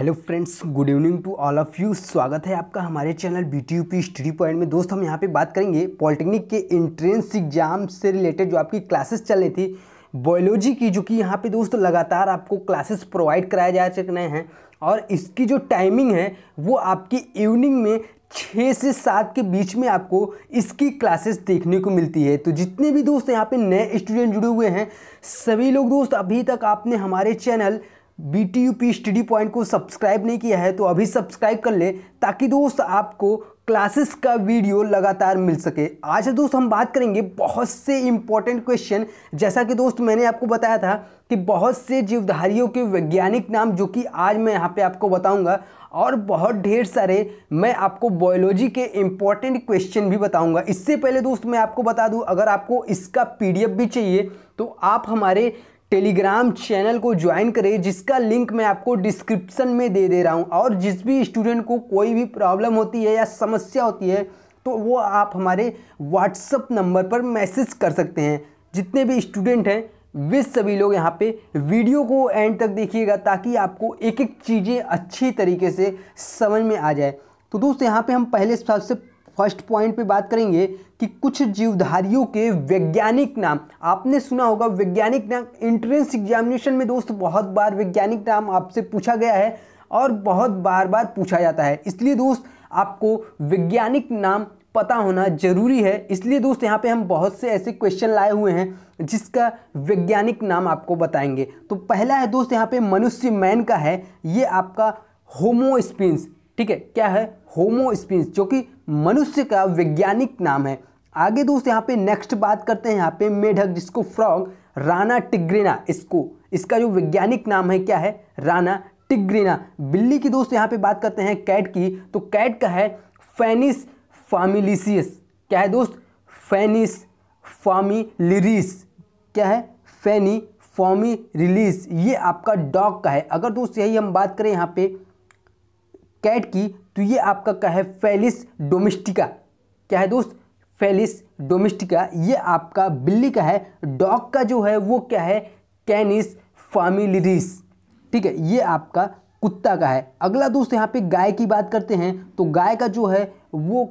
hello friends good evening to all of you स्वागत है आपका हमारे channel B T U P study point में दोस्त हम यहाँ पे बात करेंगे पॉलिटेक्निक के एंट्रेंस एग्जाम से रिलेटेड जो आपकी क्लासेस चल रही थी बायोलॉजी की जो कि यहाँ पे दोस्त लगातार आपको क्लासेस प्रोवाइड कराए जा चुके हैं और इसकी जो टाइमिंग है वो आपकी इवनिंग में छः से सात के बीच में आपको इसकी क्लासेस देखने को मिलती है तो जितने भी दोस्त यहाँ पे नए स्टूडेंट जुड़े हुए हैं सभी लोग दोस्त अभी तक आपने हमारे channel B T U P study point को सब्सक्राइब नहीं किया है तो अभी सब्सक्राइब कर लें ताकि दोस्त आपको क्लासेस का वीडियो लगातार मिल सके आज दोस्त हम बात करेंगे बहुत से इम्पॉर्टेंट क्वेश्चन जैसा कि दोस्त मैंने आपको बताया था कि बहुत से जीवधारियों के वैज्ञानिक नाम जो कि आज मैं यहाँ पे आपको बताऊंगा और बहुत ढेर सारे मैं आपको बायोलॉजी के इम्पॉर्टेंट क्वेश्चन भी बताऊंगा इससे पहले दोस्त मैं आपको बता दूं अगर आपको इसका पीडीएफ भी चाहिए तो आप हमारे टेलीग्राम चैनल को ज्वाइन करें जिसका लिंक मैं आपको डिस्क्रिप्शन में दे दे रहा हूं और जिस भी स्टूडेंट को कोई भी प्रॉब्लम होती है या समस्या होती है तो वो आप हमारे व्हाट्सअप नंबर पर मैसेज कर सकते हैं जितने भी स्टूडेंट हैं वे सभी लोग यहाँ पे वीडियो को एंड तक देखिएगा ताकि आपको एक एक चीज़ें अच्छी तरीके से समझ में आ जाए तो दोस्तों यहाँ पे हम पहले सबसे फर्स्ट पॉइंट पे बात करेंगे कि कुछ जीवधारियों के वैज्ञानिक नाम आपने सुना होगा वैज्ञानिक नाम इंट्रेंस एग्जामिनेशन में दोस्त बहुत बार वैज्ञानिक नाम आपसे पूछा गया है और बहुत बार बार पूछा जाता है इसलिए दोस्त आपको वैज्ञानिक नाम पता होना जरूरी है इसलिए दोस्त यहाँ पे हम बहुत से ऐसे क्वेश्चन लाए हुए हैं जिसका वैज्ञानिक नाम आपको बताएंगे तो पहला है दोस्त यहाँ पे मनुष्य मैन का है ये आपका होमोस्पिन्स ठीक है क्या है होमोस्पिन्स जो कि मनुष्य का वैज्ञानिक नाम है आगे दोस्त यहाँ पे नेक्स्ट बात करते हैं यहाँ पे मेढक जिसको फ्रॉग राना टिग्रिना इसको इसका जो वैज्ञानिक नाम है क्या है राना टिग्रिना बिल्ली की दोस्त यहाँ पे बात करते हैं कैट की तो कैट का है फैनिस फामिलिसियस क्या है दोस्त फेनिस फामिलिरिस क्या है फैनी फॉमी रिलीज ये आपका डॉग का है अगर दोस्त यही हम बात करें यहाँ पे कैट की तो ये आपका क्या है फेलिस डोमेस्टिका क्या है दोस्त फेलिस डोमेस्टिका ये आपका बिल्ली का है डॉग का जो है वो क्या है कैनिस फामिलिस ठीक है ये आपका कुत्ता का है अगला दोस्त यहाँ पे गाय की बात करते हैं तो गाय का जो है वो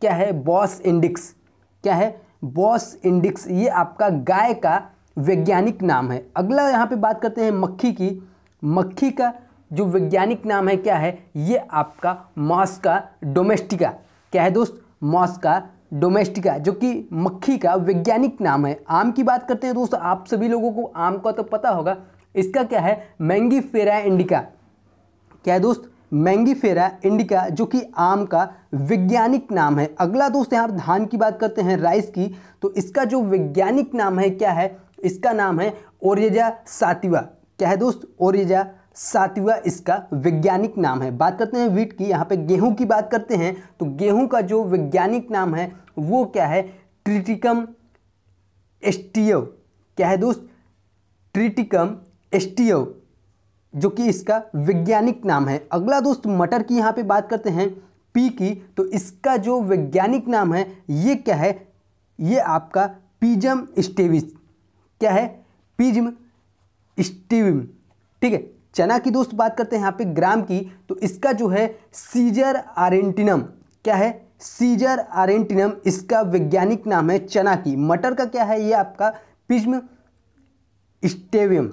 क्या है बॉस इंडिक्स क्या है बॉस इंडिक्स ये आपका गाय का वैज्ञानिक नाम है अगला यहाँ पे बात करते हैं मक्खी की मक्खी का जो वैज्ञानिक नाम है क्या है ये आपका मॉस्का डोमेस्टिका क्या है दोस्त मॉस्का डोमेस्टिका जो कि मक्खी का वैज्ञानिक नाम है आम की बात करते हैं दोस्त आप सभी लोगों को आम का तो पता होगा इसका क्या है मैंगी फेरा इंडिका क्या है दोस्त मैंगी फेरा इंडिका जो कि आम का वैज्ञानिक नाम है अगला दोस्त यहाँ धान की बात करते हैं राइस की तो इसका जो वैज्ञानिक नाम है क्या है इसका नाम है ओरेजा सातिवा क्या है दोस्त ओरिजा सातवा इसका वैज्ञानिक नाम है बात करते हैं वीट की यहाँ पे गेहूं की बात करते हैं तो गेहूं का जो वैज्ञानिक नाम है वो क्या है ट्रिटिकम एस्टियो क्या है दोस्त ट्रिटिकम एस्टियो जो कि इसका वैज्ञानिक नाम है अगला दोस्त मटर की यहाँ पे बात करते हैं पी की तो इसका जो वैज्ञानिक नाम है ये क्या है ये आपका पीजम स्टेविस क्या है पीजम स्टीविम ठीक है चना की दोस्त बात करते हैं यहाँ पे ग्राम की तो इसका जो है सीजर आरेंटिनम क्या है सीजर आरेंटिनम इसका वैज्ञानिक नाम है चना की मटर का क्या है ये आपका पिज्म स्टेवियम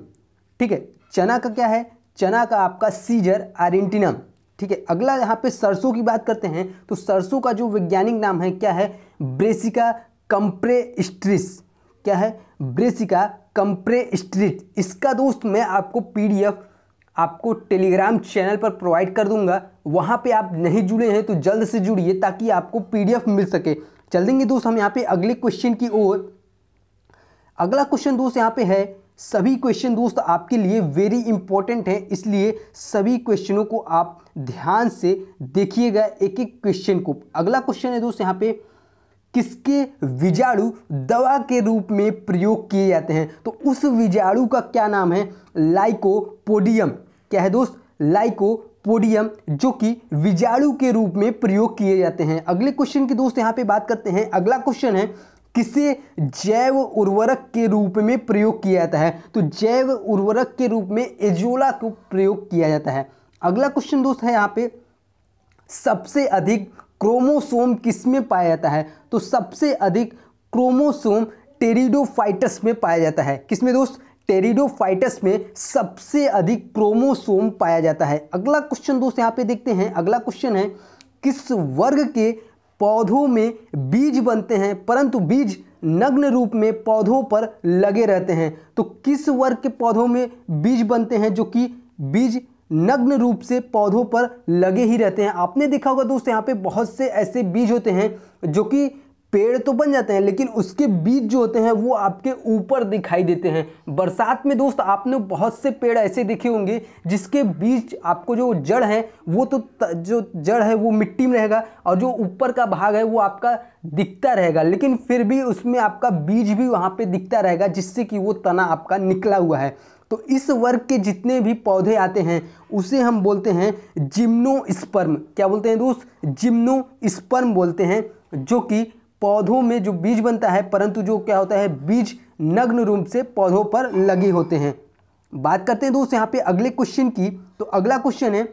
ठीक है चना का क्या है चना का आपका सीजर आरेंटिनम ठीक है अगला यहाँ पे सरसों की बात करते हैं तो सरसों का जो वैज्ञानिक नाम है क्या है ब्रेसिका कंप्रेस्ट्रिस क्या है ब्रेसिका कंप्रेस्ट्रिस इसका दोस्त मैं आपको पीडीएफ आपको टेलीग्राम चैनल पर प्रोवाइड कर दूंगा वहाँ पे आप नहीं जुड़े हैं तो जल्द से जुड़िए ताकि आपको पीडीएफ मिल सके चल देंगे दोस्त हम यहाँ पे अगले क्वेश्चन की ओर अगला क्वेश्चन दोस्त यहाँ पे है सभी क्वेश्चन दोस्त आपके लिए वेरी इंपॉर्टेंट है इसलिए सभी क्वेश्चनों को आप ध्यान से देखिएगा एक एक क्वेश्चन को अगला क्वेश्चन है दोस्त यहाँ पे किसके बीजाणु दवा के रूप में प्रयोग किए जाते हैं तो उस बीजाणु का क्या नाम है लाइकोपोडियम क्या है दोस्त लाइको पोडियम जो कि विजाणु के रूप में प्रयोग किए जाते हैं अगले क्वेश्चन की दोस्त यहाँ पे बात करते हैं अगला क्वेश्चन है किसे जैव उर्वरक के रूप में प्रयोग किया जाता है तो जैव उर्वरक के रूप में एजोला को प्रयोग किया जाता है अगला क्वेश्चन दोस्त है यहाँ पे सबसे अधिक क्रोमोसोम किस में पाया जाता है तो सबसे अधिक क्रोमोसोम टेरिडोफाइटस में पाया जाता है किसमें दोस्त टेरिडोफाइटस में सबसे अधिक क्रोमोसोम पाया जाता है अगला क्वेश्चन दोस्त यहाँ पे देखते हैं अगला क्वेश्चन है किस वर्ग के पौधों में बीज बनते हैं परंतु बीज नग्न रूप में पौधों पर लगे रहते हैं तो किस वर्ग के पौधों में बीज बनते हैं जो कि बीज नग्न रूप से पौधों पर लगे ही रहते हैं आपने देखा होगा दोस्त यहाँ पे बहुत से ऐसे बीज होते हैं जो कि पेड़ तो बन जाते हैं लेकिन उसके बीज जो होते हैं वो आपके ऊपर दिखाई देते हैं बरसात में दोस्त आपने बहुत से पेड़ ऐसे देखे होंगे जिसके बीज आपको जो जड़ है वो तो जो जड़ है वो मिट्टी में रहेगा और जो ऊपर का भाग है वो आपका दिखता रहेगा लेकिन फिर भी उसमें आपका बीज भी वहाँ पर दिखता रहेगा जिससे कि वो तना आपका निकला हुआ है तो इस वर्ग के जितने भी पौधे आते हैं उसे हम बोलते हैं जिम्नो स्पर्म क्या बोलते हैं दोस्त जिम्नो स्पर्म बोलते हैं जो कि पौधों में जो बीज बनता है परंतु जो क्या होता है बीज नग्न रूप से पौधों पर लगे होते हैं बात करते हैं दोस्त यहाँ पे अगले क्वेश्चन की तो अगला क्वेश्चन है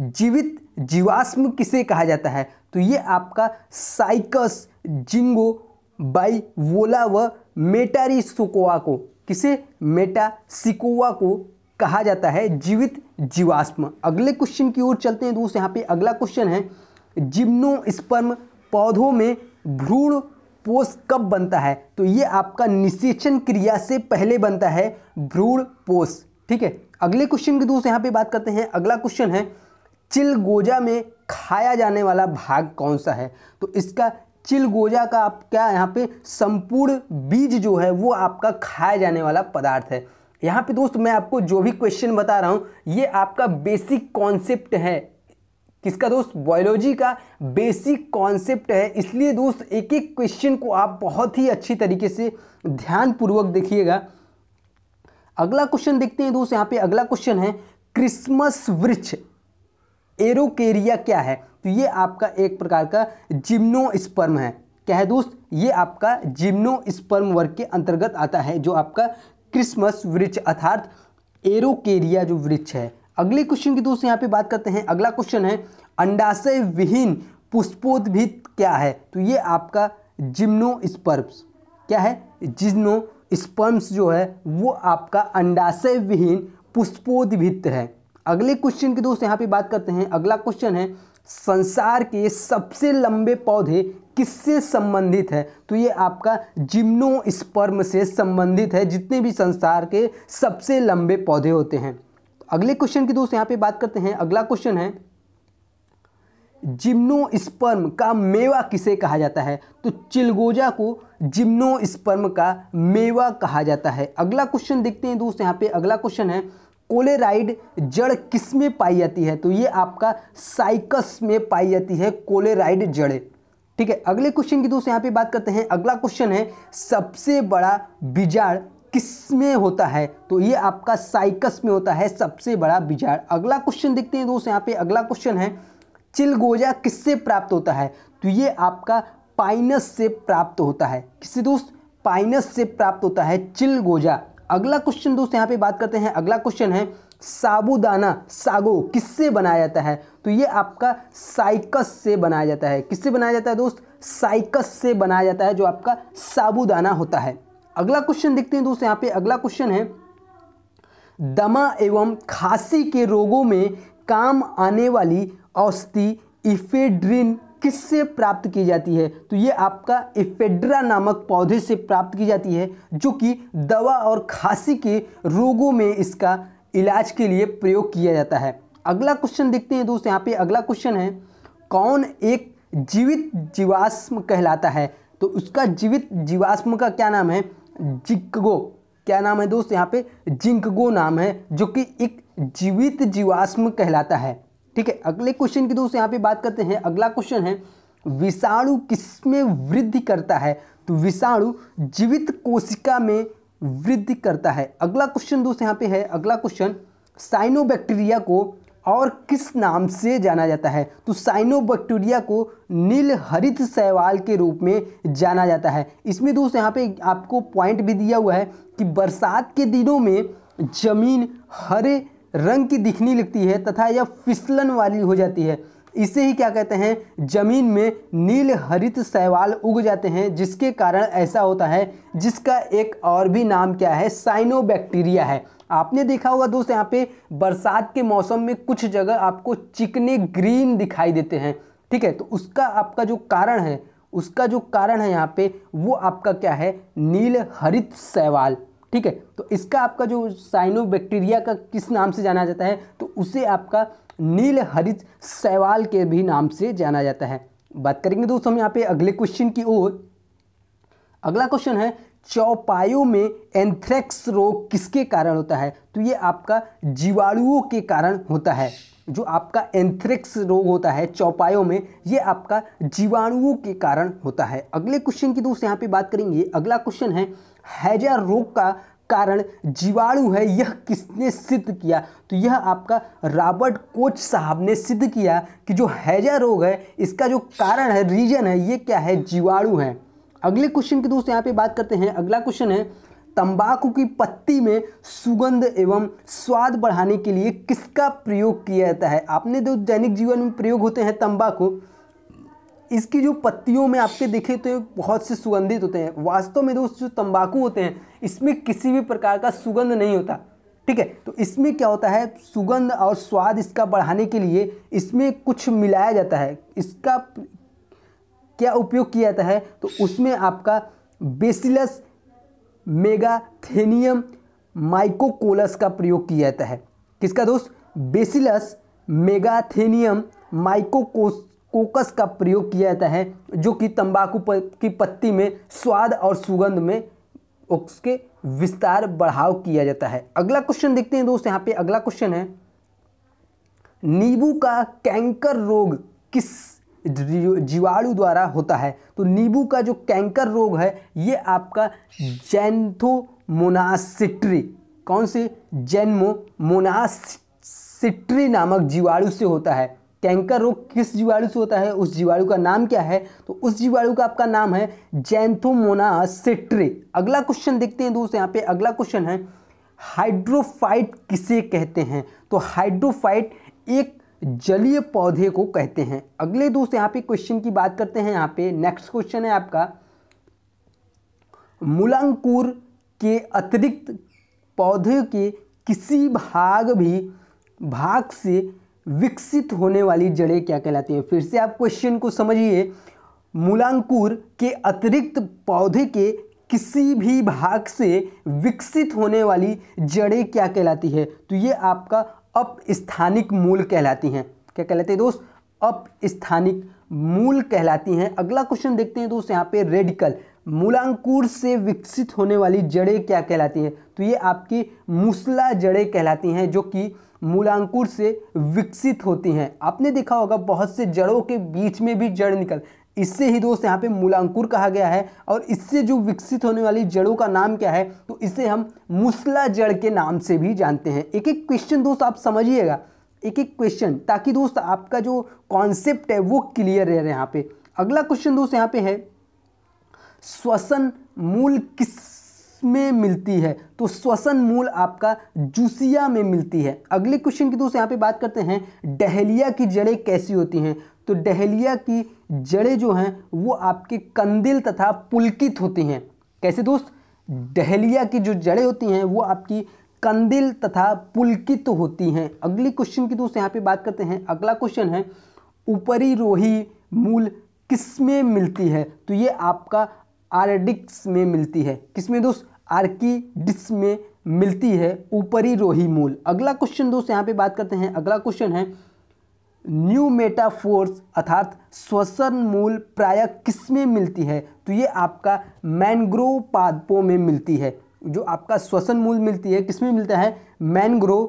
जीवित जीवाश्म किसे कहा जाता है तो ये आपका साइकस जिंगो बाई वोला व सुकोवा को किसे सिकोवा को कहा जाता है जीवित जीवाश्म अगले क्वेश्चन की ओर चलते हैं दोस्त यहाँ पे अगला क्वेश्चन है जिम्नो स्पर्म पौधों में भ्रूण पोष कब बनता है तो ये आपका निषेचन क्रिया से पहले बनता है भ्रूण पोष ठीक है अगले क्वेश्चन के दोस्त यहाँ पे बात करते हैं अगला क्वेश्चन है चिलगोजा में खाया जाने वाला भाग कौन सा है तो इसका चिलगोजा का आप क्या यहाँ पे संपूर्ण बीज जो है वो आपका खाया जाने वाला पदार्थ है यहाँ पे दोस्त मैं आपको जो भी क्वेश्चन बता रहा हूँ ये आपका बेसिक कॉन्सेप्ट है किसका दोस्त बायोलॉजी का बेसिक कॉन्सेप्ट है इसलिए दोस्त एक एक क्वेश्चन को आप बहुत ही अच्छी तरीके से ध्यानपूर्वक देखिएगा अगला क्वेश्चन देखते हैं दोस्त यहाँ पे अगला क्वेश्चन है क्रिसमस वृक्ष एरोकेरिया क्या है तो ये आपका एक प्रकार का जिम्नो स्पर्म है क्या है दोस्त ये आपका जिम्नो स्पर्म वर्ग के अंतर्गत आता है जो आपका क्रिसमस वृक्ष अर्थात एरोकेरिया जो वृक्ष है अगले क्वेश्चन की दोस्तों यहाँ पे बात करते हैं अगला क्वेश्चन है अंडाशय विहीन पुष्पोद्भिद क्या है तो ये आपका जिम्नो जिम्नोस्पर्म्स क्या है जिम्नो स्पर्म्स जो है वो आपका अंडाशय विहीन पुष्पोद्भित है अगले क्वेश्चन की दोस्त यहाँ पे बात करते हैं अगला क्वेश्चन है संसार के सबसे लंबे पौधे किससे संबंधित है तो ये आपका जिम्नो स्पर्म से संबंधित है जितने भी संसार के सबसे लंबे पौधे होते हैं अगले क्वेश्चन की दोस्त यहां पे बात करते हैं अगला क्वेश्चन है जिम्नोस्पर्म का मेवा किसे कहा जाता है तो चिलगोजा को जिम्नोस्पर्म का मेवा कहा जाता है अगला क्वेश्चन देखते हैं दोस्त यहां पे अगला क्वेश्चन है कोलेराइड जड़ किस में पाई जाती है तो ये आपका साइकस में पाई जाती है कोलेराइड जड़ ठीक है अगले क्वेश्चन की दोस्त यहाँ पे बात करते हैं अगला क्वेश्चन है सबसे बड़ा बीजाड़ किस में होता है तो ये आपका साइकस में होता है सबसे बड़ा बिजार अगला क्वेश्चन देखते हैं दोस्त यहाँ पे अगला क्वेश्चन है चिलगोजा किससे प्राप्त होता है तो ये आपका पाइनस से प्राप्त होता है किससे दोस्त पाइनस से प्राप्त होता है चिलगोजा अगला क्वेश्चन दोस्त यहाँ पे बात करते हैं अगला क्वेश्चन है साबुदाना सागो किससे बनाया जाता है तो ये आपका साइकस से बनाया जाता है किससे बनाया जाता है दोस्त साइकस से बनाया जाता है जो आपका साबुदाना होता है अगला क्वेश्चन देखते हैं दोस्तों यहाँ पे अगला क्वेश्चन है दमा एवं खांसी के रोगों में काम आने वाली औषधि इफेड्रिन किससे प्राप्त की जाती है तो ये आपका इफेड्रा नामक पौधे से प्राप्त की जाती है जो कि दवा और खांसी के रोगों में इसका इलाज के लिए प्रयोग किया जाता है अगला क्वेश्चन देखते हैं दोस्तों यहाँ पे अगला क्वेश्चन है कौन एक जीवित जीवाश्म कहलाता है तो उसका जीवित जीवाश्म का क्या नाम है जिक्गो क्या नाम है दोस्त यहाँ पे जिंकगो नाम है जो कि एक जीवित जीवाश्म कहलाता है ठीक है अगले क्वेश्चन की दोस्त यहाँ पे बात करते हैं अगला क्वेश्चन है विषाणु किसमें वृद्धि करता है तो विषाणु जीवित कोशिका में वृद्धि करता है अगला क्वेश्चन दोस्त यहाँ पे है अगला क्वेश्चन साइनोबैक्टीरिया को और किस नाम से जाना जाता है तो साइनोबैक्टीरिया को नील हरित शैवाल के रूप में जाना जाता है इसमें दोस्त यहाँ पे आपको पॉइंट भी दिया हुआ है कि बरसात के दिनों में जमीन हरे रंग की दिखने लगती है तथा यह फिसलन वाली हो जाती है इसे ही क्या कहते हैं जमीन में नील हरित शैवाल उग जाते हैं जिसके कारण ऐसा होता है जिसका एक और भी नाम क्या है साइनोबैक्टीरिया है आपने देखा होगा दोस्त यहाँ पे बरसात के मौसम में कुछ जगह आपको चिकने ग्रीन दिखाई देते हैं ठीक है तो उसका आपका जो कारण है उसका जो कारण है यहाँ पे वो आपका क्या है नील हरित सैवाल ठीक है तो इसका आपका जो साइनो बैक्टीरिया का किस नाम से जाना जाता है तो उसे आपका नील हरित सैवाल के भी नाम से जाना जाता है बात करेंगे दोस्तों हम यहाँ पे अगले क्वेश्चन की ओर अगला क्वेश्चन है चौपायों में एंथ्रेक्स रोग किसके कारण होता है तो ये आपका जीवाणुओं के कारण होता है जो आपका एंथ्रेक्स रोग होता है चौपायों में ये आपका जीवाणुओं के कारण होता है अगले क्वेश्चन की दोस्त यहाँ पे बात करेंगे अगला क्वेश्चन है हैजा रोग का कारण जीवाणु है यह किसने सिद्ध किया तो यह आपका रॉबर्ट कोच साहब ने सिद्ध किया कि जो हैजा रोग है इसका जो कारण है रीजन है ये क्या है जीवाणु है अगले क्वेश्चन की दोस्त यहाँ पे बात करते हैं अगला क्वेश्चन है तंबाकू की पत्ती में सुगंध एवं स्वाद बढ़ाने के लिए किसका प्रयोग किया जाता है आपने जो दैनिक जीवन में प्रयोग होते हैं तंबाकू इसकी जो पत्तियों में आपके देखे तो बहुत से सुगंधित होते हैं वास्तव में दोस्त जो तंबाकू होते हैं इसमें किसी भी प्रकार का सुगंध नहीं होता ठीक है तो इसमें क्या होता है सुगंध और स्वाद इसका बढ़ाने के लिए इसमें कुछ मिलाया जाता है इसका क्या उपयोग किया जाता है तो उसमें आपका बेसिलस मेगाथेनियम माइकोकोलस का प्रयोग किया जाता है किसका दोस्त बेसिलस मेगाथेनियम माइकोकोस कोकस का प्रयोग किया जाता है जो कि तंबाकू की पत्ती में स्वाद और सुगंध में उसके विस्तार बढ़ाव किया जाता है अगला क्वेश्चन देखते हैं दोस्त यहाँ पे अगला क्वेश्चन है नींबू का कैंकर रोग किस जीवाणु द्वारा होता है तो नींबू का जो कैंकर रोग है ये आपका जैनथोमोनासिट्री कौन से जैनमो मोनासिट्री नामक जीवाणु से होता है कैंकर रोग किस जीवाणु से होता है उस जीवाणु का नाम क्या है तो उस जीवाणु का आपका नाम है जैंथोमोनासिट्री अगला क्वेश्चन देखते हैं दोस्तों यहाँ पे अगला क्वेश्चन है हाइड्रोफाइट किसे कहते हैं तो हाइड्रोफाइट एक जलीय पौधे को कहते हैं अगले दोस्त यहाँ पे क्वेश्चन की बात करते हैं यहाँ पे नेक्स्ट क्वेश्चन है आपका मूलांकुर के अतिरिक्त पौधे के किसी भाग भी भाग से विकसित होने वाली जड़ें क्या कहलाती हैं फिर से आप क्वेश्चन को समझिए मूलांकुर के अतिरिक्त पौधे के किसी भी भाग से विकसित होने वाली जड़ें क्या कहलाती है तो ये आपका अपस्थानिक मूल कहलाती हैं क्या कहलाते हैं दोस्त अपस्थानिक मूल कहलाती हैं अगला क्वेश्चन देखते हैं दोस्त यहाँ पे रेडिकल मूलांकुर से विकसित होने वाली जड़ें क्या कहलाती हैं तो ये आपकी मूसला जड़ें कहलाती हैं जो कि मूलांकुर से विकसित होती हैं आपने देखा होगा बहुत से जड़ों के बीच में भी जड़ निकल इससे ही दोस्त यहाँ पे मूलांकुर कहा गया है और इससे जो विकसित होने वाली जड़ों का नाम क्या है तो इसे हम मुसला जड़ के नाम से भी जानते हैं एक एक क्वेश्चन दोस्त आप समझिएगा एक एक क्वेश्चन ताकि दोस्त आपका जो कॉन्सेप्ट है वो क्लियर रहे यहाँ पे अगला क्वेश्चन दोस्त यहाँ पे है श्वसन मूल किस में मिलती है तो श्वसन मूल आपका जूसिया में मिलती है अगले क्वेश्चन की दोस्त यहाँ पे बात करते हैं डहलिया की जड़ें कैसी होती हैं तो डहलिया की जड़ें जो हैं वो आपके कंदिल तथा पुलकित होती हैं कैसे दोस्त डहलिया की जो जड़ें होती हैं वो आपकी कंदिल तथा पुलकित होती हैं अगली क्वेश्चन की दोस्त यहाँ पे बात करते हैं अगला क्वेश्चन है ऊपरी रोही मूल किस में मिलती है तो ये आपका आर्डिक्स में मिलती है किस में दोस्त आर्किडिस में मिलती है ऊपरी रोही मूल अगला क्वेश्चन दोस्त यहाँ पे बात करते हैं अगला क्वेश्चन है न्यू मेटाफोर्स अर्थात श्वसन मूल प्राय किस में मिलती है तो ये आपका मैनग्रोव पादपों में मिलती है जो आपका श्वसन मूल मिलती है किस में मिलता है मैनग्रोव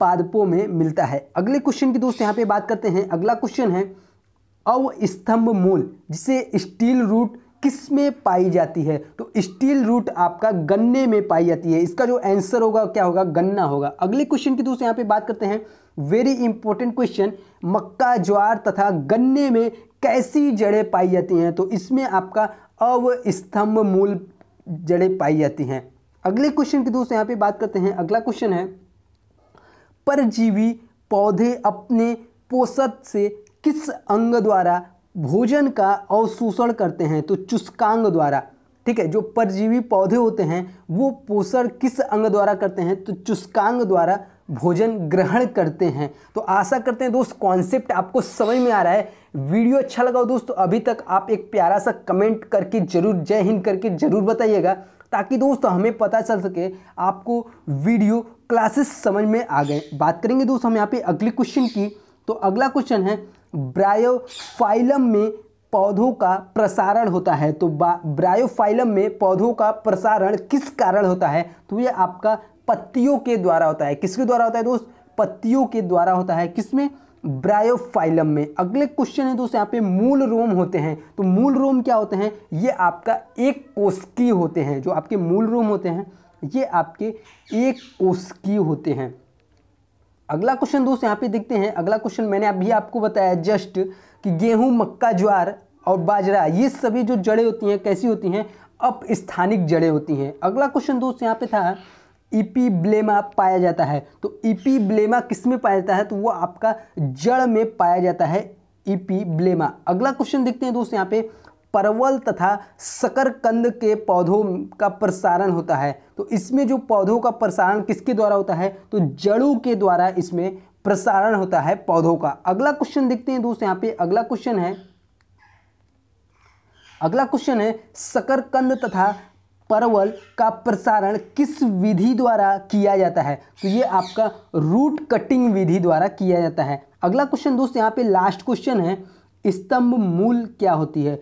पादपों में मिलता है अगले क्वेश्चन की दोस्त यहाँ पे बात करते हैं अगला क्वेश्चन है अवस्तंभ मूल जिसे स्टील रूट किस में पाई जाती है स्टील रूट आपका गन्ने में पाई जाती है इसका जो आंसर होगा क्या होगा गन्ना होगा अगले क्वेश्चन की दोस्तों यहाँ पे बात करते हैं वेरी इंपॉर्टेंट क्वेश्चन मक्का ज्वार तथा गन्ने में कैसी जड़ें पाई जाती हैं तो इसमें आपका अवस्तंभ मूल जड़ें पाई जाती हैं अगले क्वेश्चन की दोस्तों यहाँ पे बात करते हैं अगला क्वेश्चन है परजीवी पौधे अपने पोषक से किस अंग द्वारा भोजन का अवशोषण करते हैं तो चुस्कांग द्वारा ठीक है जो परजीवी पौधे होते हैं वो पोषण किस अंग द्वारा करते हैं तो चुस्कांग द्वारा भोजन ग्रहण करते हैं तो आशा करते हैं दोस्त कॉन्सेप्ट आपको समझ में आ रहा है वीडियो अच्छा लगा हो दोस्तों तो अभी तक आप एक प्यारा सा कमेंट करके जरूर जय हिंद करके जरूर बताइएगा ताकि दोस्तों हमें पता चल सके आपको वीडियो क्लासेस समझ में आ गए बात करेंगे दोस्तों हम यहाँ पे अगले क्वेश्चन की तो अगला क्वेश्चन है ब्रायोफाइलम में पौधों का प्रसारण होता है तो ब्रायोफाइलम में पौधों का प्रसारण किस कारण होता है तो ये आपका पत्तियों के द्वारा होता है किसके द्वारा होता है दोस्त पत्तियों के द्वारा होता है किसमें ब्रायोफाइलम में अगले क्वेश्चन है दोस्तों यहाँ पे मूल रोम होते हैं तो मूल रोम क्या होते हैं ये आपका एक कोशकी होते हैं जो आपके मूल रोम होते हैं ये आपके एक कोशकी होते हैं अगला क्वेश्चन दोस्त यहाँ पे देखते हैं अगला क्वेश्चन मैंने अभी आपको बताया जस्ट कि गेहूँ मक्का ज्वार और बाजरा ये सभी जो जड़ें होती हैं कैसी होती हैं अप स्थानिक जड़ें होती हैं अगला क्वेश्चन दोस्त यहाँ पे था ईपी ब्लेमा पाया जाता है तो ईपी ब्लेमा किस में पाया जाता है तो वो आपका जड़ में पाया जाता है ईपी ब्लेमा अगला क्वेश्चन देखते हैं दोस्त यहाँ पे परवल तथा शकरकंद के पौधों का प्रसारण होता है तो इसमें जो पौधों का प्रसारण किसके द्वारा होता है तो जड़ों के द्वारा इसमें प्रसारण होता है पौधों का अगला क्वेश्चन देखते हैं दोस्तों यहाँ पे अगला क्वेश्चन है अगला क्वेश्चन है शकरकंद तथा परवल का प्रसारण किस विधि द्वारा किया जाता है तो ये आपका रूट कटिंग विधि द्वारा किया जाता है अगला क्वेश्चन दोस्त यहाँ पे लास्ट क्वेश्चन है स्तंभ मूल क्या होती है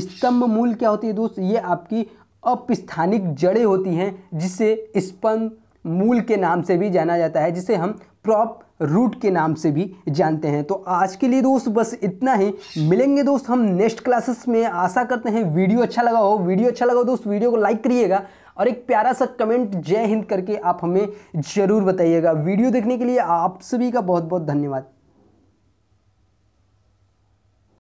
स्तंभ मूल क्या होती है दोस्त ये आपकी अपस्थानिक जड़ें होती हैं जिसे स्पन मूल के नाम से भी जाना जाता है जिसे हम प्रॉप रूट के नाम से भी जानते हैं तो आज के लिए दोस्त बस इतना ही मिलेंगे दोस्त हम नेक्स्ट क्लासेस में आशा करते हैं वीडियो अच्छा लगा हो वीडियो अच्छा लगा हो दोस्त वीडियो को लाइक करिएगा और एक प्यारा सा कमेंट जय हिंद करके आप हमें ज़रूर बताइएगा वीडियो देखने के लिए आप सभी का बहुत बहुत धन्यवाद